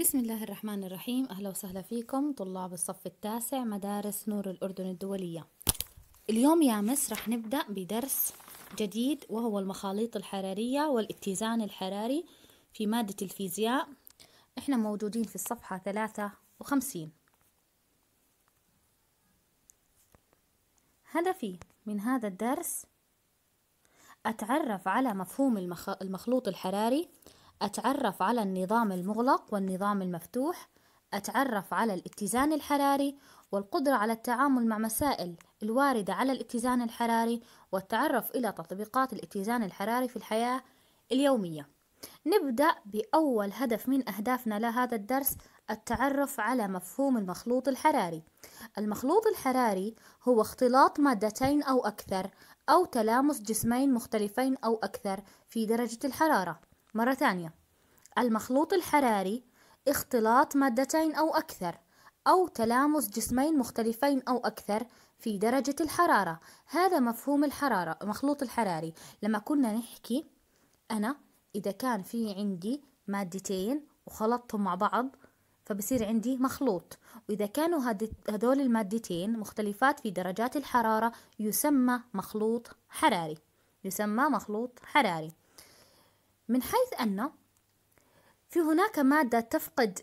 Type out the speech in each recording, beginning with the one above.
بسم الله الرحمن الرحيم أهلا وسهلا فيكم طلاب الصف التاسع مدارس نور الأردن الدولية اليوم يا مس رح نبدأ بدرس جديد وهو المخاليط الحرارية والاتزان الحراري في مادة الفيزياء احنا موجودين في الصفحة 53 هدفي من هذا الدرس أتعرف على مفهوم المخ... المخلوط الحراري أتعرف على النظام المغلق والنظام المفتوح أتعرف على الاتزان الحراري والقدرة على التعامل مع مسائل الواردة على الاتزان الحراري والتعرف إلى تطبيقات الاتزان الحراري في الحياة اليومية نبدأ بأول هدف من أهدافنا لهذا الدرس التعرف على مفهوم المخلوط الحراري المخلوط الحراري هو اختلاط مادتين أو أكثر أو تلامس جسمين مختلفين أو أكثر في درجة الحرارة مرة ثانية المخلوط الحراري اختلاط مادتين أو أكثر أو تلامس جسمين مختلفين أو أكثر في درجة الحرارة هذا مفهوم الحرارة مخلوط الحراري لما كنا نحكي أنا إذا كان في عندي مادتين وخلطتهم مع بعض فبصير عندي مخلوط وإذا كانوا هذول المادتين مختلفات في درجات الحرارة يسمى مخلوط حراري يسمى مخلوط حراري من حيث أن في هناك مادة تفقد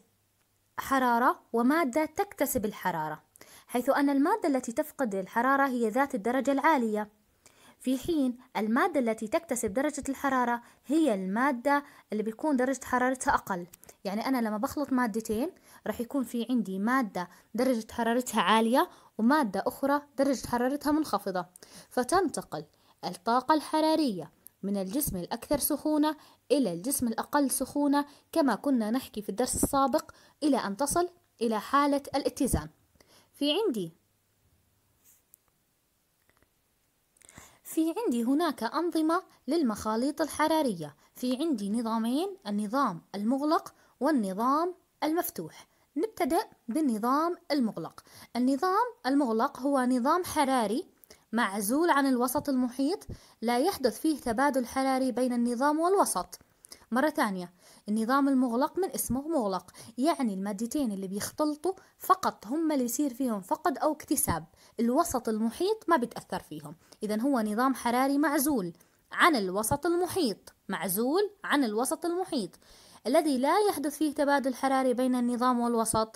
حرارة ومادة تكتسب الحرارة حيث أن المادة التي تفقد الحرارة هي ذات الدرجة العالية في حين المادة التي تكتسب درجة الحرارة هي المادة اللي بيكون درجة حرارتها أقل يعني أنا لما بخلط مادتين راح يكون في عندي مادة درجة حرارتها عالية ومادة أخرى درجة حرارتها منخفضة فتنتقل الطاقة الحرارية من الجسم الأكثر سخونة إلى الجسم الأقل سخونة كما كنا نحكي في الدرس السابق إلى أن تصل إلى حالة الاتزان في عندي في عندي هناك أنظمة للمخاليط الحرارية في عندي نظامين النظام المغلق والنظام المفتوح نبتدأ بالنظام المغلق النظام المغلق هو نظام حراري معزول عن الوسط المحيط لا يحدث فيه تبادل حراري بين النظام والوسط مرة ثانية النظام المغلق من اسمه مغلق يعني المادتين اللي بيختلطوا فقط هم اللي يصير فيهم فقد أو اكتساب الوسط المحيط ما بيتأثر فيهم إذا هو نظام حراري معزول عن الوسط المحيط معزول عن الوسط المحيط الذي لا يحدث فيه تبادل حراري بين النظام والوسط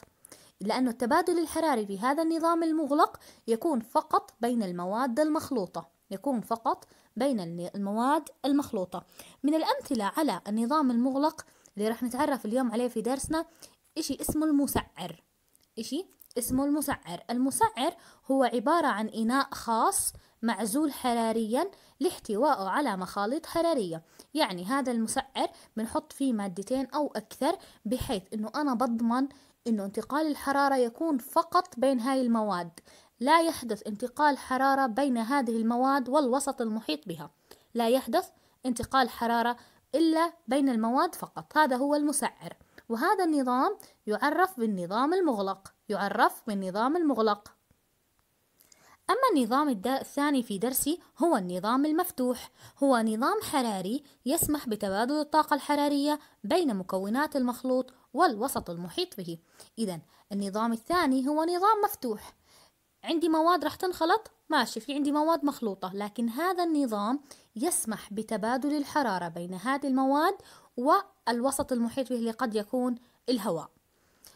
لأن التبادل الحراري في هذا النظام المغلق يكون فقط بين المواد المخلوطة يكون فقط بين المواد المخلوطة من الأمثلة على النظام المغلق اللي راح نتعرف اليوم عليه في درسنا إشي اسمه المسعر إشي اسمه المسعر المسعر هو عبارة عن إناء خاص معزول حراريا لاحتوائه على مخاليط حرارية يعني هذا المسعر بنحط فيه مادتين أو أكثر بحيث أنه أنا بضمن أنه انتقال الحرارة يكون فقط بين هاي المواد لا يحدث انتقال حرارة بين هذه المواد والوسط المحيط بها لا يحدث انتقال حرارة إلا بين المواد فقط هذا هو المسعر وهذا النظام يعرف بالنظام المغلق يعرف بالنظام المغلق أما النظام الثاني في درسي هو النظام المفتوح، هو نظام حراري يسمح بتبادل الطاقة الحرارية بين مكونات المخلوط والوسط المحيط به، إذا النظام الثاني هو نظام مفتوح، عندي مواد راح تنخلط ماشي في عندي مواد مخلوطة لكن هذا النظام يسمح بتبادل الحرارة بين هذه المواد والوسط المحيط به اللي قد يكون الهواء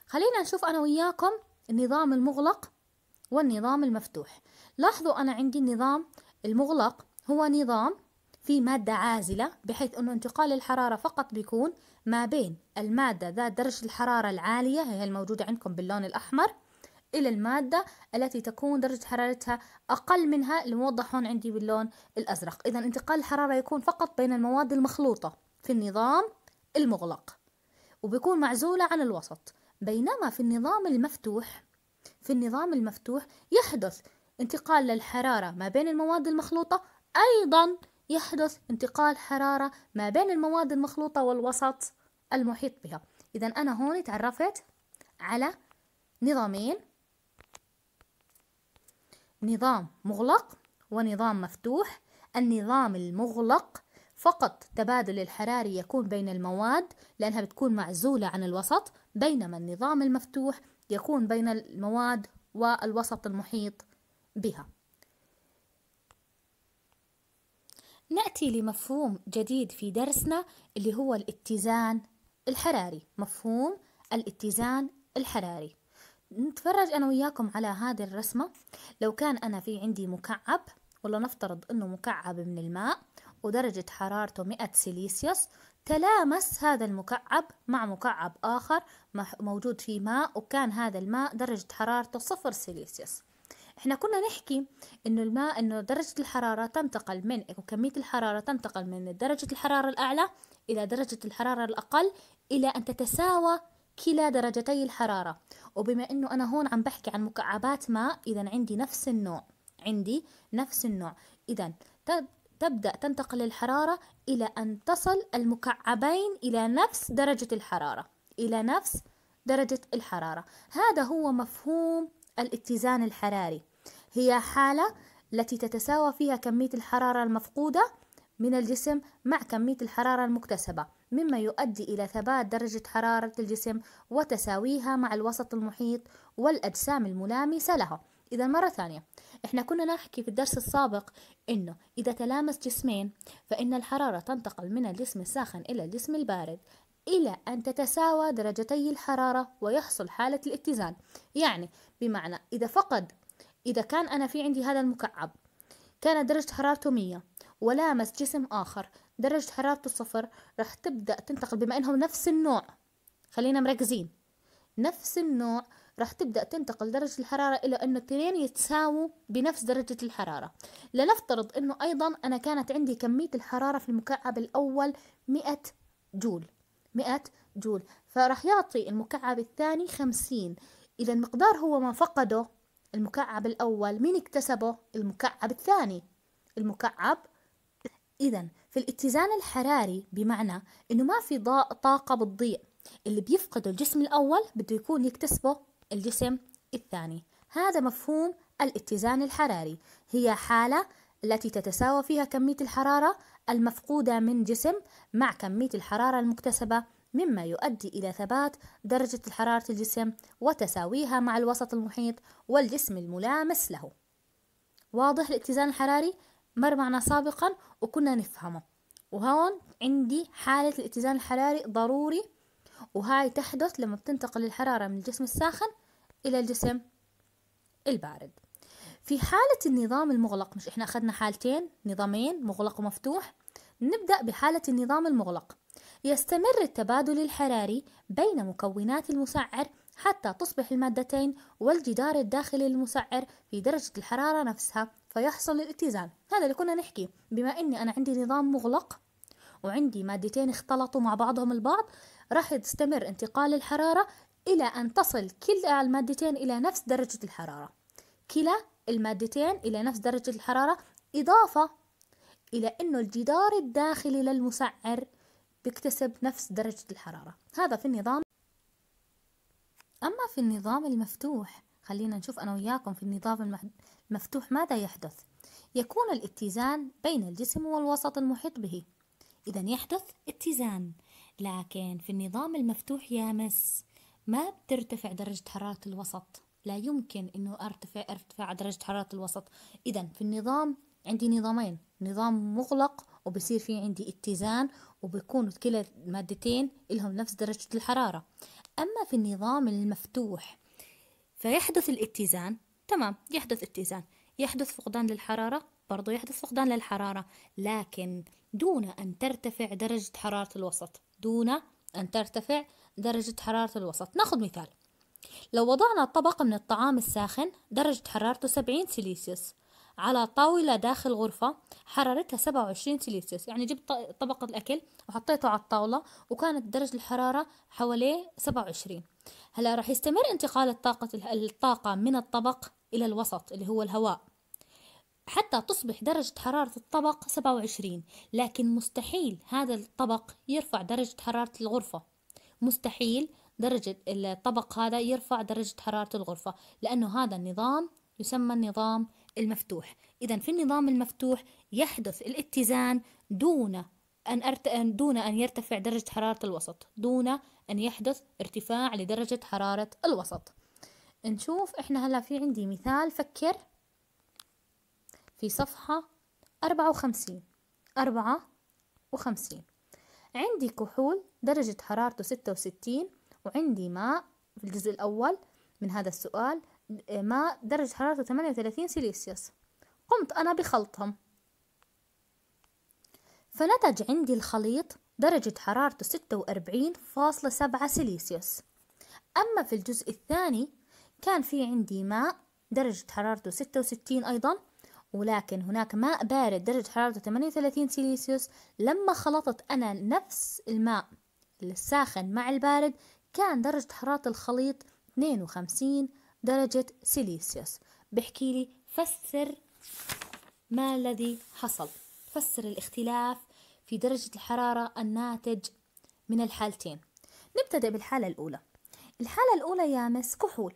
خلينا نشوف أنا وياكم النظام المغلق والنظام المفتوح لاحظوا أنا عندي النظام المغلق هو نظام في مادة عازلة بحيث أنه انتقال الحرارة فقط بيكون ما بين المادة ذات درجة الحرارة العالية هي الموجودة عندكم باللون الأحمر إلى المادة التي تكون درجة حرارتها أقل منها الموضح هون عندي باللون الأزرق إذا انتقال الحرارة يكون فقط بين المواد المخلوطة في النظام المغلق وبيكون معزولة عن الوسط بينما في النظام المفتوح في النظام المفتوح يحدث انتقال للحرارة ما بين المواد المخلوطة أيضا يحدث انتقال حرارة ما بين المواد المخلوطة والوسط المحيط بها إذا أنا هون تعرفت على نظامين نظام مغلق ونظام مفتوح النظام المغلق فقط تبادل الحراري يكون بين المواد لأنها بتكون معزولة عن الوسط بينما النظام المفتوح يكون بين المواد والوسط المحيط بها ناتي لمفهوم جديد في درسنا اللي هو الاتزان الحراري مفهوم الاتزان الحراري نتفرج انا وياكم على هذه الرسمه لو كان انا في عندي مكعب ولا نفترض انه مكعب من الماء ودرجة حرارته 100 سيليسيوس تلامس هذا المكعب مع مكعب آخر موجود فيه ماء وكان هذا الماء درجة حرارته صفر سيليسيوس احنا كنا نحكي انه الماء انه درجة الحرارة تنتقل من وكمية الحرارة تنتقل من درجة الحرارة الأعلى إلى درجة الحرارة الأقل إلى أن تتساوى كلا درجتي الحرارة وبما انه انا هون عم بحكي عن مكعبات ماء اذا عندي نفس النوع عندي نفس النوع اذا تبدأ تنتقل الحرارة إلى أن تصل المكعبين إلى نفس درجة الحرارة إلى نفس درجة الحرارة هذا هو مفهوم الاتزان الحراري هي حالة التي تتساوى فيها كمية الحرارة المفقودة من الجسم مع كمية الحرارة المكتسبة مما يؤدي إلى ثبات درجة حرارة الجسم وتساويها مع الوسط المحيط والأجسام الملامسة لها إذا مرة ثانية إحنا كنا نحكي في الدرس السابق إنه إذا تلامس جسمين فإن الحرارة تنتقل من الجسم الساخن إلى الجسم البارد إلى أن تتساوى درجتي الحرارة ويحصل حالة الاتزان يعني بمعنى إذا فقد إذا كان أنا في عندي هذا المكعب كان درجة حرارته مية ولامس جسم آخر درجة حرارته صفر راح تبدأ تنتقل بما إنهم نفس النوع خلينا مركزين نفس النوع راح تبدأ تنتقل درجة الحرارة إلى أنه اثنين يتساووا بنفس درجة الحرارة لنفترض أنه أيضا أنا كانت عندي كمية الحرارة في المكعب الأول مئة جول مئة جول فراح يعطي المكعب الثاني خمسين إذا المقدار هو ما فقده المكعب الأول مين اكتسبه؟ المكعب الثاني المكعب إذا في الاتزان الحراري بمعنى إنه ما في طاقة بتضيع اللي بيفقده الجسم الأول بده يكون يكتسبه الجسم الثاني هذا مفهوم الاتزان الحراري هي حالة التي تتساوى فيها كمية الحرارة المفقودة من جسم مع كمية الحرارة المكتسبة مما يؤدي إلى ثبات درجة حرارة الجسم وتساويها مع الوسط المحيط والجسم الملامس له واضح الاتزان الحراري مر معنا سابقا وكنا نفهمه وهون عندي حالة الاتزان الحراري ضروري وهاي تحدث لما بتنتقل الحرارة من الجسم الساخن إلى الجسم البارد في حالة النظام المغلق مش احنا اخذنا حالتين نظامين مغلق ومفتوح نبدأ بحالة النظام المغلق يستمر التبادل الحراري بين مكونات المسعر حتى تصبح المادتين والجدار الداخلي للمسعر في درجة الحرارة نفسها فيحصل الاتزان هذا اللي كنا نحكي بما أني أنا عندي نظام مغلق وعندي مادتين اختلطوا مع بعضهم البعض راح يستمر انتقال الحرارة إلى أن تصل كلا المادتين إلى نفس درجة الحرارة كلا المادتين إلى نفس درجة الحرارة إضافة إلى أنه الجدار الداخلي للمسعر بيكتسب نفس درجة الحرارة هذا في النظام أما في النظام المفتوح خلينا نشوف أنا وياكم في النظام المفتوح ماذا يحدث يكون الاتزان بين الجسم والوسط المحيط به إذا يحدث اتزان لكن في النظام المفتوح يا مس ما بترتفع درجة حرارة الوسط لا يمكن أنه أرتفع ارتفاع درجة حرارة الوسط إذا في النظام عندي نظامين نظام مغلق وبصير في عندي اتزان وبكون كلا المادتين لهم نفس درجة الحرارة أما في النظام المفتوح فيحدث الاتزان تمام يحدث اتزان يحدث فقدان للحرارة برضو يحدث فقدان للحرارة لكن دون أن ترتفع درجة حرارة الوسط دون أن ترتفع درجة حرارة الوسط ناخذ مثال لو وضعنا طبق من الطعام الساخن درجة حرارته 70 سيليسيوس على طاولة داخل غرفة حرارتها 27 سلسيوس يعني جبت طبق الأكل وحطيته على الطاولة وكانت درجة الحرارة حواليه 27 هلا رح يستمر انتقال الطاقة الطاقة من الطبق إلى الوسط اللي هو الهواء حتى تصبح درجة حرارة الطبق 27 لكن مستحيل هذا الطبق يرفع درجة حرارة الغرفة مستحيل درجة الطبق هذا يرفع درجة حرارة الغرفة لأنه هذا النظام يسمى النظام المفتوح إذا في النظام المفتوح يحدث الاتزان دون أن أرت... دون أن يرتفع درجة حرارة الوسط دون أن يحدث ارتفاع لدرجة حرارة الوسط نشوف إحنا هلا في عندي مثال فكر في صفحة أربعة وخمسين أربعة وخمسين عندي كحول درجة حرارته ستة وستين وعندي ماء في الجزء الأول من هذا السؤال ماء درجة حرارته 38 سيليسيوس قمت أنا بخلطهم فنتج عندي الخليط درجة حرارته 46.7 سيليسيوس أما في الجزء الثاني كان في عندي ماء درجة حرارته 66 أيضا ولكن هناك ماء بارد درجة حرارته 38 سيليسيوس لما خلطت أنا نفس الماء الساخن مع البارد كان درجة حرارة الخليط 52 درجة سيليسيوس بحكي لي فسر ما الذي حصل فسر الاختلاف في درجة الحرارة الناتج من الحالتين نبتدأ بالحالة الأولى الحالة الأولى يا مس كحول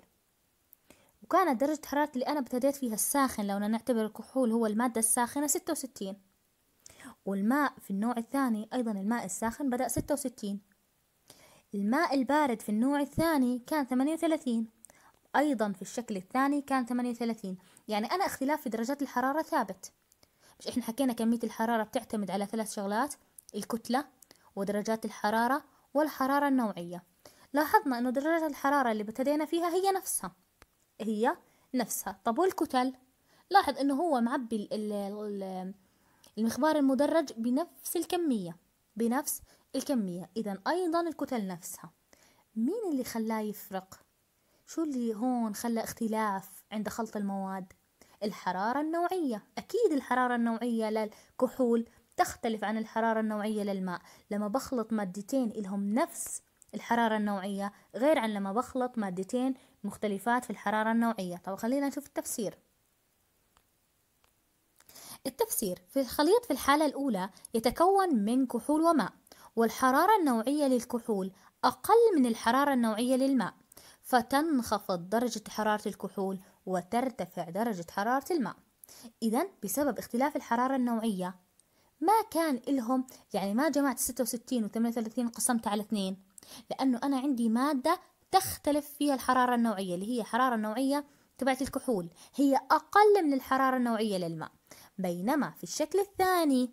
وكانت درجة حرارة اللي أنا ابتديت فيها الساخن لو نعتبر الكحول هو المادة الساخنة ستة وستين والماء في النوع الثاني أيضا الماء الساخن بدأ ستة وستين الماء البارد في النوع الثاني كان ثمانية وثلاثين أيضا في الشكل الثاني كان 38 يعني أنا اختلاف في درجات الحرارة ثابت مش إحنا حكينا كمية الحرارة بتعتمد على ثلاث شغلات الكتلة ودرجات الحرارة والحرارة النوعية لاحظنا أنه درجة الحرارة اللي ابتدينا فيها هي نفسها هي نفسها طب والكتل لاحظ أنه هو معبي المخبار المدرج بنفس الكمية بنفس الكمية إذا أيضا الكتل نفسها مين اللي خلاه يفرق شو اللي هون خلى اختلاف عند خلط المواد الحرارة النوعية أكيد الحرارة النوعية للكحول تختلف عن الحرارة النوعية للماء لما بخلط مادتين إلهم نفس الحرارة النوعية غير عن لما بخلط مادتين مختلفات في الحرارة النوعية طب خلينا نشوف التفسير التفسير في الخليط في الحالة الأولى يتكون من كحول وماء والحرارة النوعية للكحول أقل من الحرارة النوعية للماء فتنخفض درجة حرارة الكحول وترتفع درجة حرارة الماء إذا بسبب اختلاف الحرارة النوعية ما كان إلهم يعني ما جمعت 66 و 38 قسمت على اثنين لأنه أنا عندي مادة تختلف فيها الحرارة النوعية اللي هي حرارة نوعية تبعت الكحول هي أقل من الحرارة النوعية للماء بينما في الشكل الثاني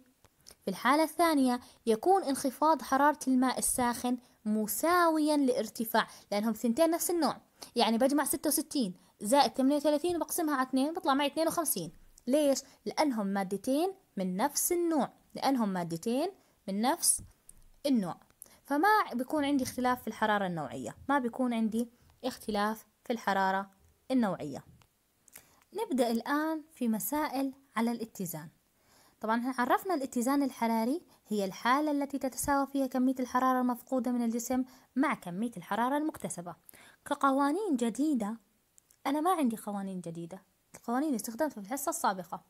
في الحالة الثانية يكون انخفاض حرارة الماء الساخن مساويا لارتفاع لأنهم ثنتين نفس النوع يعني بجمع 66 زائد 38 بقسمها وبقسمها على اثنين بطلع معي 52 ليش؟ لأنهم مادتين من نفس النوع لأنهم مادتين من نفس النوع فما بيكون عندي اختلاف في الحرارة النوعية ما بيكون عندي اختلاف في الحرارة النوعية نبدأ الآن في مسائل على الاتزان طبعا عرفنا الاتزان الحراري هي الحالة التي تتساوى فيها كمية الحرارة المفقودة من الجسم مع كمية الحرارة المكتسبة كقوانين جديدة أنا ما عندي قوانين جديدة القوانين استخدمتها في الحصة السابقة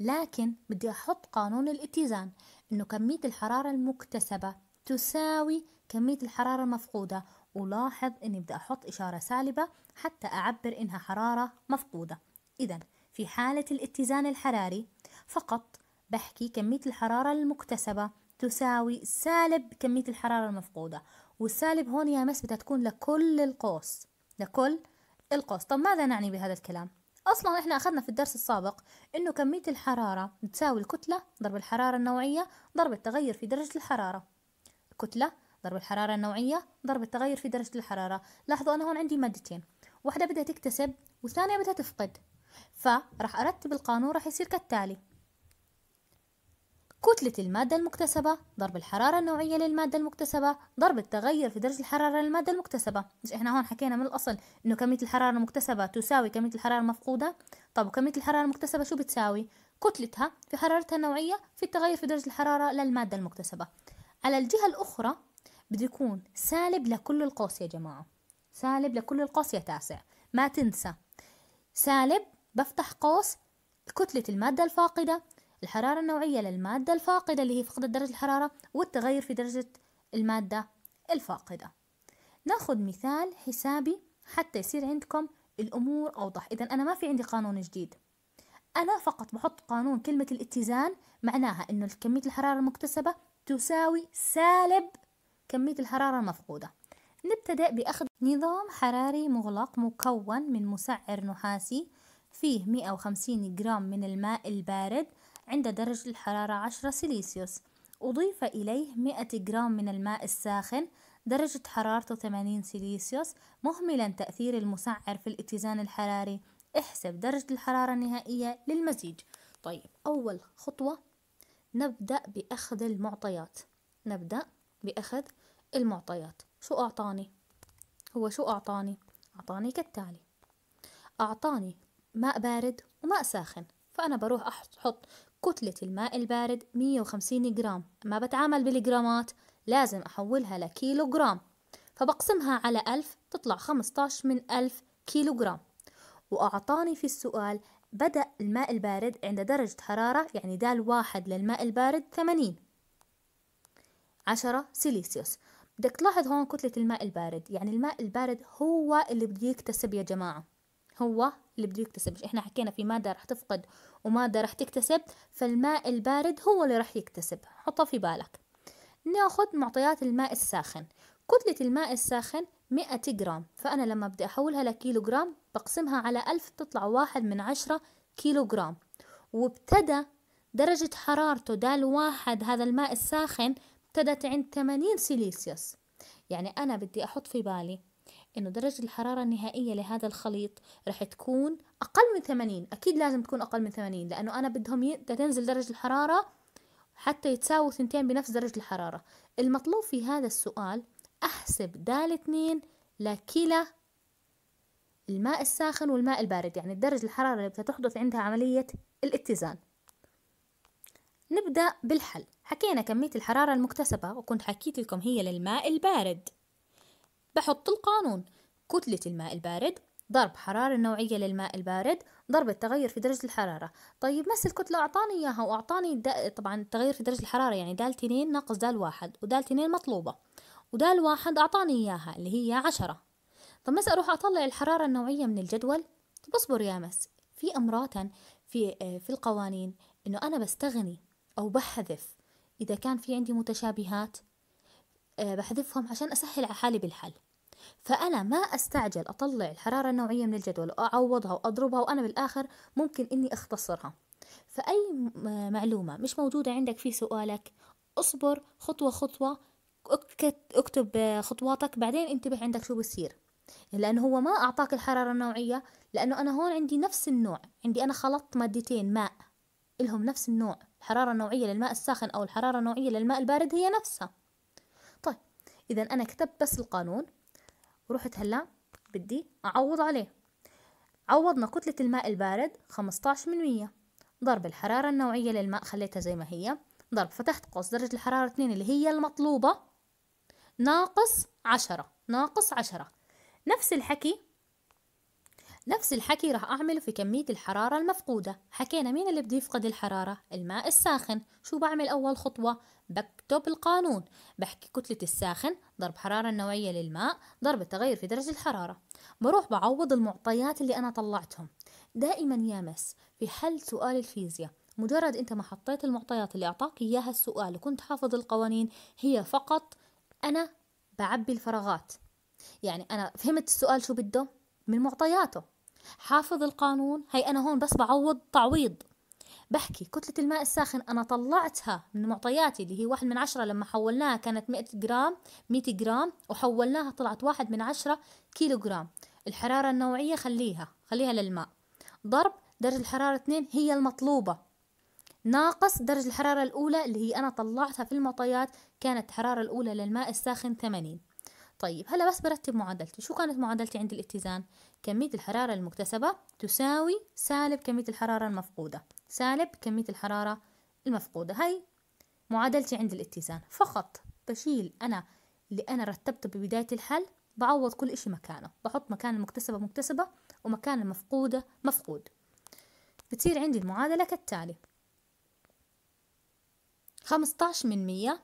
لكن بدي أحط قانون الاتزان إنه كمية الحرارة المكتسبة تساوي كمية الحرارة المفقودة ولاحظ إني بدي أحط إشارة سالبة حتى أعبر إنها حرارة مفقودة إذا في حالة الاتزان الحراري فقط بحكي كمية الحرارة المكتسبة تساوي سالب كمية الحرارة المفقودة والسالب هون يا مس بدها تكون لكل القوس لكل القوس طب ماذا نعني بهذا الكلام اصلا احنا اخذنا في الدرس السابق انه كميه الحراره تساوي الكتله ضرب الحراره النوعيه ضرب التغير في درجه الحراره الكتله ضرب الحراره النوعيه ضرب التغير في درجه الحراره لاحظوا انا هون عندي مادتين واحده بدها تكتسب والثانيه بدها تفقد فراح ارتب القانون راح يصير كالتالي كتلة المادة المكتسبة ضرب الحرارة النوعية للمادة المكتسبة ضرب التغير في درجة الحرارة للمادة المكتسبة مش احنا هون حكينا من الأصل إنه كمية الحرارة المكتسبة تساوي كمية الحرارة المفقودة طب وكمية الحرارة المكتسبة شو بتساوي كتلتها في حرارتها النوعية في التغير في درجة الحرارة للمادة المكتسبة على الجهة الأخرى بده يكون سالب لكل القوس يا جماعة سالب لكل القوس يا تاسع ما تنسى سالب بفتح قوس كتلة المادة الفاقدة الحرارة النوعية للمادة الفاقدة اللي هي فقدت درجة الحرارة والتغير في درجة المادة الفاقدة ناخذ مثال حسابي حتى يصير عندكم الأمور أوضح إذا أنا ما في عندي قانون جديد أنا فقط بحط قانون كلمة الاتزان معناها إنه كمية الحرارة المكتسبة تساوي سالب كمية الحرارة المفقودة نبتدأ بأخذ نظام حراري مغلق مكون من مسعر نحاسي فيه 150 جرام من الماء البارد عند درجة الحرارة 10 سيليسيوس أضيف إليه 100 جرام من الماء الساخن درجة حرارته 80 سيليسيوس مهملا تأثير المسعر في الاتزان الحراري احسب درجة الحرارة النهائية للمزيج طيب أول خطوة نبدأ بأخذ المعطيات نبدأ بأخذ المعطيات شو أعطاني؟ هو شو أعطاني؟ أعطاني كالتالي أعطاني ماء بارد وماء ساخن فأنا بروح أحط كتلة الماء البارد 150 جرام ما بتعامل بالجرامات لازم أحولها لكيلو جرام فبقسمها على ألف تطلع 15 من ألف كيلو جرام وأعطاني في السؤال بدأ الماء البارد عند درجة حرارة يعني دال واحد للماء البارد 80 10 سيليسيوس بدك تلاحظ هون كتلة الماء البارد يعني الماء البارد هو اللي بده يكتسب يا جماعة هو اللي بده يكتسب احنا حكينا في مادة رح تفقد ومادة رح تكتسب فالماء البارد هو اللي رح يكتسب حطها في بالك ناخد معطيات الماء الساخن كتلة الماء الساخن 100 جرام فأنا لما بدي أحولها لكيلو جرام بقسمها على ألف بتطلع واحد من عشرة كيلو جرام وابتدى درجة حرارته دال واحد هذا الماء الساخن ابتدت عند 80 سيليسيوس يعني أنا بدي أحط في بالي إنه درجة الحرارة النهائية لهذا الخليط رح تكون أقل من 80 أكيد لازم تكون أقل من 80 لأنه أنا بدهم تنزل درجة الحرارة حتى يتساووا ثنتين بنفس درجة الحرارة المطلوب في هذا السؤال أحسب دال 2 لكلا الماء الساخن والماء البارد يعني درجة الحرارة اللي بتحدث عندها عملية الاتزان نبدأ بالحل حكينا كمية الحرارة المكتسبة وكنت حكيت لكم هي للماء البارد تحط القانون كتلة الماء البارد ضرب حرارة النوعية للماء البارد ضرب التغير في درجة الحرارة طيب نفس الكتلة أعطاني إياها وأعطاني دا... طبعا التغير في درجة الحرارة يعني دال تنين ناقص دال واحد ودال تنين مطلوبة ودال واحد أعطاني إياها اللي هي عشرة طب مس أروح أطلع الحرارة النوعية من الجدول طب أصبر يا مس في أمرات في آه، في القوانين إنه أنا بستغني أو بحذف إذا كان في عندي متشابهات آه، بحذفهم عشان أسهل على حالي بالحل فأنا ما أستعجل أطلع الحرارة النوعية من الجدول وأعوضها وأضربها وأنا بالآخر ممكن إني أختصرها فأي معلومة مش موجودة عندك في سؤالك اصبر خطوة خطوة اكتب خطواتك بعدين انتبه عندك شو بصير لأنه هو ما أعطاك الحرارة النوعية لأنه أنا هون عندي نفس النوع عندي أنا خلطت مادتين ماء إلهم نفس النوع الحرارة النوعية للماء الساخن أو الحرارة النوعية للماء البارد هي نفسها طيب إذا أنا كتبت بس القانون رحت هلا بدي أعوض عليه عوضنا كتلة الماء البارد 15 من 100 ضرب الحرارة النوعية للماء خليتها زي ما هي ضرب فتحت قوس درجة الحرارة 2 اللي هي المطلوبة ناقص 10 ناقص 10 نفس الحكي نفس الحكي راح أعمله في كمية الحرارة المفقودة حكينا مين اللي بده يفقد الحرارة الماء الساخن شو بعمل أول خطوة بكتب القانون بحكي كتلة الساخن ضرب حرارة النوعية للماء ضرب التغير في درجة الحرارة بروح بعوض المعطيات اللي أنا طلعتهم دائما يا مس في حل سؤال الفيزياء مجرد أنت ما حطيت المعطيات اللي أعطاك إياها السؤال وكنت حافظ القوانين هي فقط أنا بعبي الفراغات يعني أنا فهمت السؤال شو بده من معطياته حافظ القانون هي أنا هون بس بعوض تعويض بحكي كتلة الماء الساخن أنا طلعتها من معطياتي اللي هي واحد من عشرة لما حولناها كانت مئة جرام مئة جرام وحولناها طلعت واحد من عشرة كيلو جرام الحرارة النوعية خليها خليها للماء ضرب درجة الحرارة اثنين هي المطلوبة ناقص درجة الحرارة الأولى اللي هي أنا طلعتها في المعطيات كانت الحرارة الأولى للماء الساخن ثمانين طيب هلا بس برتب معادلتي شو كانت معادلتي عند الاتزان كمية الحرارة المكتسبة تساوي سالب كمية الحرارة المفقودة سالب كمية الحرارة المفقودة هاي معادلتي عند الاتزان فقط بشيل أنا اللي أنا رتبته ببداية الحل بعوض كل إشي مكانه بحط مكان المكتسبة مكتسبة ومكان المفقودة مفقود بتصير عندي المعادلة كالتالي خمسة عشر من مية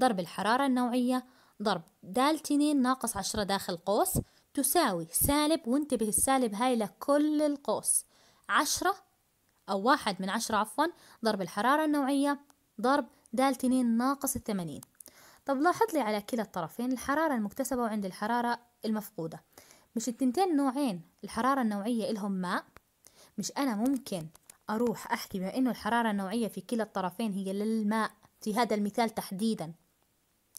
ضرب الحرارة النوعية ضرب د تنين ناقص عشرة داخل قوس تساوي سالب وانتبه السالب هاي لكل القوس عشرة أو واحد من عشرة عفوا ضرب الحرارة النوعية ضرب د تنين ناقص الثمانين طب لاحظ لي على كلا الطرفين الحرارة المكتسبة وعند الحرارة المفقودة مش التنتين نوعين الحرارة النوعية إلهم ماء مش أنا ممكن أروح أحكي بما إنه الحرارة النوعية في كلا الطرفين هي للماء في هذا المثال تحديدا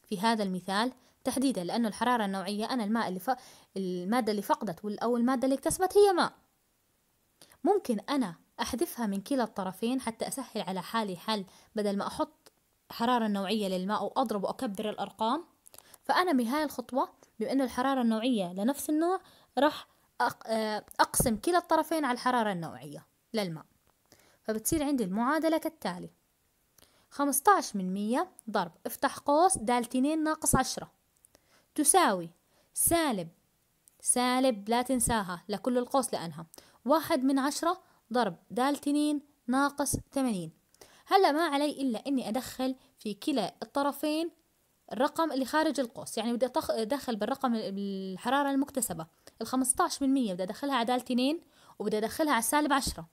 في هذا المثال تحديدا لأنه الحرارة النوعية أنا الماء اللي ف... المادة اللي فقدت أو المادة اللي اكتسبت هي ماء ممكن أنا أحذفها من كلا الطرفين حتى أسهل على حالي حل بدل ما أحط حرارة نوعية للماء وأضرب وأكبر الأرقام فأنا بهاي الخطوة بما أنه الحرارة النوعية لنفس النوع راح آه، أقسم كلا الطرفين على الحرارة النوعية للماء فبتصير عندي المعادلة كالتالي خمستاش من مية ضرب افتح قوس دالتينين ناقص عشرة تساوي سالب سالب لا تنساها لكل القوس لأنها واحد من عشرة ضرب دالتينين ناقص ثمانين هلا ما علي إلا إني أدخل في كلا الطرفين الرقم اللي خارج القوس يعني بدي أدخل بالرقم الحرارة المكتسبة الخمستاش من مية بدي أدخلها على دالتينين وبدي أدخلها على سالب عشرة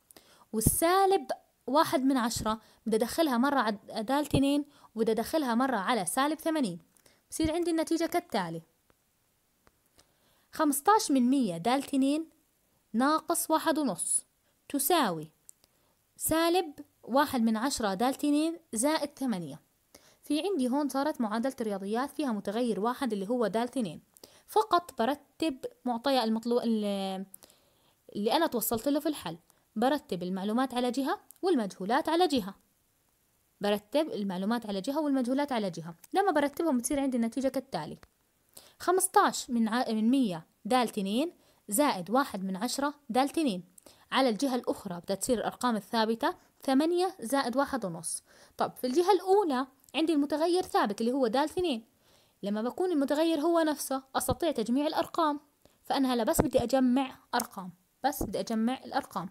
والسالب واحد من عشرة بدي أدخلها مرة على عدال تنين وبدي أدخلها مرة على سالب ثمانين بصير عندي النتيجة كالتالي خمستاش من مية دال تنين ناقص واحد ونص تساوي سالب واحد من عشرة دال تنين زائد ثمانية في عندي هون صارت معادلة الرياضيات فيها متغير واحد اللي هو دال تنين فقط برتب معطية المطلوب اللي أنا توصلت له في الحل برتب المعلومات على جهة والمجهولات على جهة برتب المعلومات على جهة والمجهولات على جهة لما برتبهم بتصير عندي النتيجة كالتالي خمسطاش من, ع... من مية دال تنين زائد واحد من عشرة دال تنين على الجهة الأخرى بتصير الأرقام الثابتة ثمانية زائد واحد ونص طب في الجهة الأولى عندي المتغير ثابت اللي هو دال اثنين لما بكون المتغير هو نفسه أستطيع تجميع الأرقام فأنا هلا بس بدي أجمع أرقام بس بدي أجمع الأرقام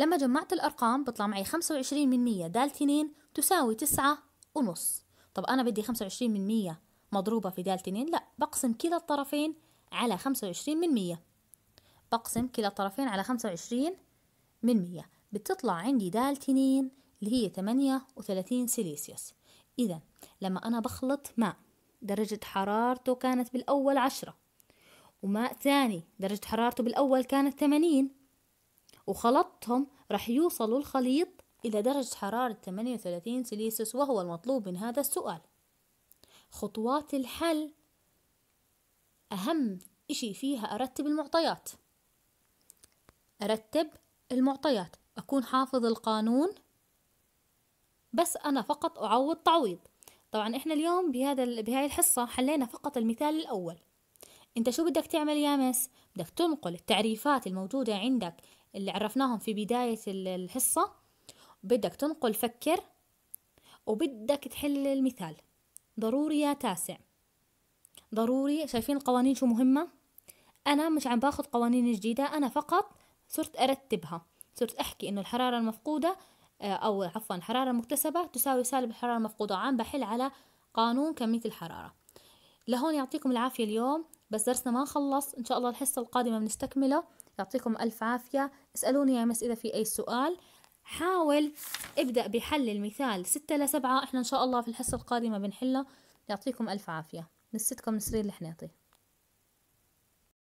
لما جمعت الأرقام بطلع معي 25 من 100 دال 2 تساوي 9 ونص طب أنا بدي 25 من 100 مضروبة في دال 2 لا بقسم كلا الطرفين على 25 من 100 بقسم كلا الطرفين على 25 من 100 بتطلع عندي دال 2 اللي هي 38 سيليسيوس إذا لما أنا بخلط ماء درجة حرارته كانت بالأول عشرة وماء ثاني درجة حرارته بالأول كانت 80 وخلطتهم رح يوصلوا الخليط إلى درجة حرارة 38 سليسيوس وهو المطلوب من هذا السؤال خطوات الحل أهم إشي فيها أرتب المعطيات أرتب المعطيات أكون حافظ القانون بس أنا فقط أعوض تعويض طبعا إحنا اليوم بهذا بهاي الحصة حلينا فقط المثال الأول أنت شو بدك تعمل يا مس؟ بدك تنقل التعريفات الموجودة عندك اللي عرفناهم في بداية الحصة بدك تنقل فكر وبدك تحل المثال ضروري يا تاسع ضروري شايفين القوانين شو مهمة أنا مش عم باخد قوانين جديدة أنا فقط صرت أرتبها صرت أحكي إنه الحرارة المفقودة آه، أو عفوا الحرارة المكتسبة تساوي سالب الحرارة المفقودة عم بحل على قانون كمية الحرارة لهون يعطيكم العافية اليوم بس درسنا ما خلص إن شاء الله الحصة القادمة بنستكمله يعطيكم ألف عافية اسألوني يا مس إذا في أي سؤال حاول ابدأ بحل المثال ستة لسبعة احنا إن شاء الله في الحصة القادمة بنحله يعطيكم ألف عافية نستكم نسرين اللي حنعطيه